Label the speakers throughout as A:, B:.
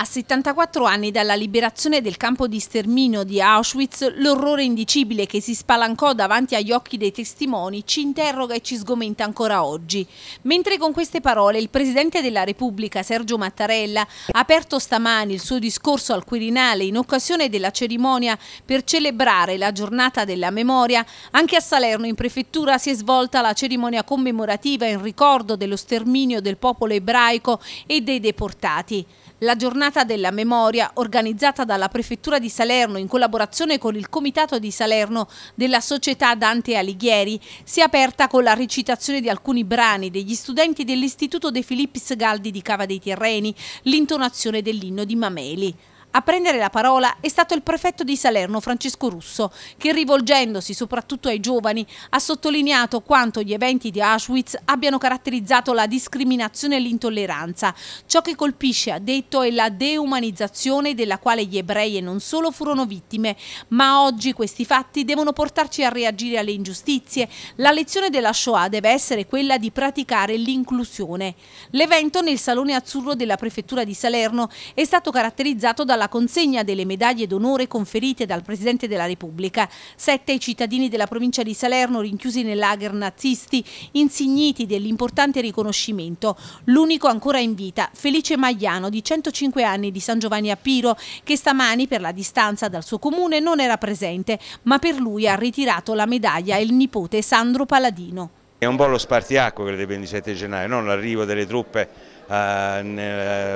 A: A 74 anni dalla liberazione del campo di sterminio di Auschwitz, l'orrore indicibile che si spalancò davanti agli occhi dei testimoni ci interroga e ci sgomenta ancora oggi. Mentre con queste parole il Presidente della Repubblica, Sergio Mattarella, ha aperto stamani il suo discorso al Quirinale in occasione della cerimonia per celebrare la giornata della memoria, anche a Salerno in prefettura si è svolta la cerimonia commemorativa in ricordo dello sterminio del popolo ebraico e dei deportati. La giornata giornata della memoria organizzata dalla Prefettura di Salerno in collaborazione con il Comitato di Salerno della Società Dante Alighieri si è aperta con la recitazione di alcuni brani degli studenti dell'Istituto De Filippis Galdi di Cava dei Tirreni, l'intonazione dell'inno di Mameli. A prendere la parola è stato il prefetto di Salerno Francesco Russo, che rivolgendosi soprattutto ai giovani ha sottolineato quanto gli eventi di Auschwitz abbiano caratterizzato la discriminazione e l'intolleranza. Ciò che colpisce, ha detto, è la deumanizzazione della quale gli ebrei non solo furono vittime, ma oggi questi fatti devono portarci a reagire alle ingiustizie. La lezione della Shoah deve essere quella di praticare l'inclusione. L'evento nel Salone Azzurro della Prefettura di Salerno è stato caratterizzato dalla la consegna delle medaglie d'onore conferite dal Presidente della Repubblica. Sette cittadini della provincia di Salerno rinchiusi nel lager nazisti, insigniti dell'importante riconoscimento. L'unico ancora in vita, Felice Magliano, di 105 anni di San Giovanni a Piro, che stamani per la distanza dal suo comune non era presente, ma per lui ha ritirato la medaglia il nipote Sandro Paladino.
B: È un po' lo spartiacque del 27 gennaio, non l'arrivo delle truppe eh,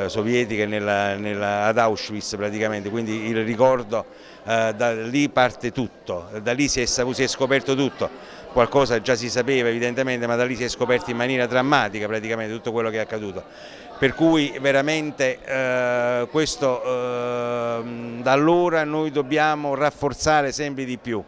B: eh, sovietiche nella, nella, ad Auschwitz praticamente, quindi il ricordo eh, da lì parte tutto, da lì si è, si è scoperto tutto, qualcosa già si sapeva evidentemente ma da lì si è scoperto in maniera drammatica praticamente tutto quello che è accaduto per cui veramente eh, questo eh, da allora noi dobbiamo rafforzare sempre di più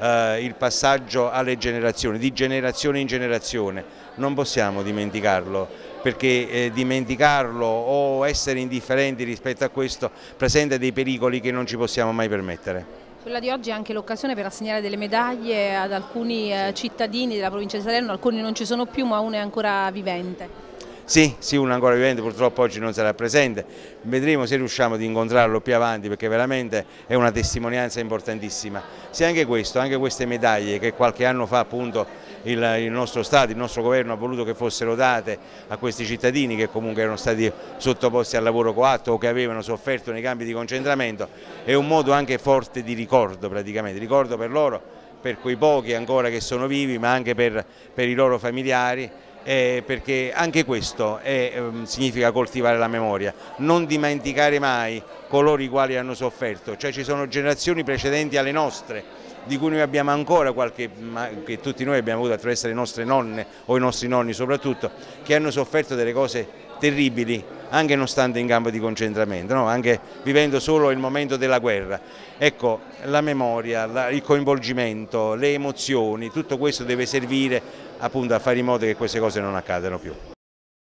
B: eh, il passaggio alle generazioni, di generazione in generazione, non possiamo dimenticarlo perché eh, dimenticarlo o essere indifferenti rispetto a questo presenta dei pericoli che non ci possiamo mai permettere.
A: Quella di oggi è anche l'occasione per assegnare delle medaglie ad alcuni eh, cittadini della provincia di Salerno, alcuni non ci sono più ma uno è ancora vivente.
B: Sì, sì, uno ancora vivente purtroppo oggi non sarà presente, vedremo se riusciamo ad incontrarlo più avanti perché veramente è una testimonianza importantissima. Sì, anche questo, anche queste medaglie che qualche anno fa appunto il, il nostro Stato, il nostro Governo ha voluto che fossero date a questi cittadini che comunque erano stati sottoposti al lavoro coatto o che avevano sofferto nei campi di concentramento, è un modo anche forte di ricordo praticamente, ricordo per loro, per quei pochi ancora che sono vivi ma anche per, per i loro familiari eh, perché anche questo è, eh, significa coltivare la memoria, non dimenticare mai coloro i quali hanno sofferto, cioè ci sono generazioni precedenti alle nostre di cui noi abbiamo ancora qualche, ma che tutti noi abbiamo avuto attraverso le nostre nonne o i nostri nonni soprattutto, che hanno sofferto delle cose terribili, anche non stando in campo di concentramento, no? anche vivendo solo il momento della guerra. Ecco, la memoria, la, il coinvolgimento, le emozioni, tutto questo deve servire appunto a fare in modo che queste cose non accadano più.